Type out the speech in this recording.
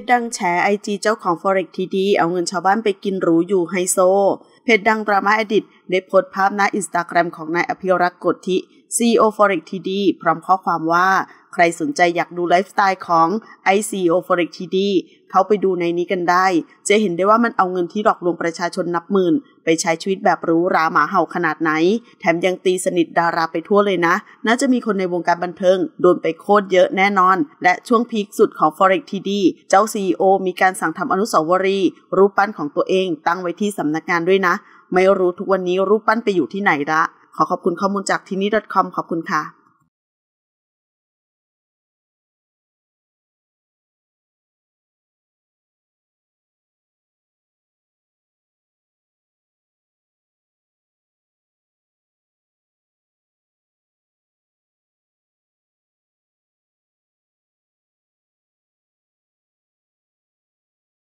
จดังแฉไอจีเจ้าของ Forex ทีดีเอาเงินชาวบ้านไปกินหรูอยู่ไฮโซ เพจดังดราม่าอดิตได้โพสต์ภาพหน้าอินสตาแกรมของนายอภิรักษ์กฎทิซีโอ Forex ทีดีพร้อมข้อความว่าครสนใจอยากดูไลฟ์สไตล์ของ ICO Forex TD เขาไปดูในนี้กันได้ จะเห็นได้ว่ามันเอาเงินที่หลอกลวงประชาชนนับหมื่น ไปใช้ชีวิตแบบรู้ราหมาเห่าขนาดไหน แถมยังตีสนิทดาราไปทั่วเลยนะ น่าจะมีคนในวงการบันเทิงโดนไปโคตรเยอะแน่นอน และช่วงพีคสุดของ Forex TD เจ้า CEO มีการสั่งทำอนุสาวรีย์รูปปั้นของตัวเองตั้งไว้ที่สำนักงานด้วยนะ ไม่รู้ทุกวันนี้รูปปั้นไปอยู่ที่ไหนละขอขอบคุณข้อมูลจากทีนี้ .com ขอบคุณค่ะ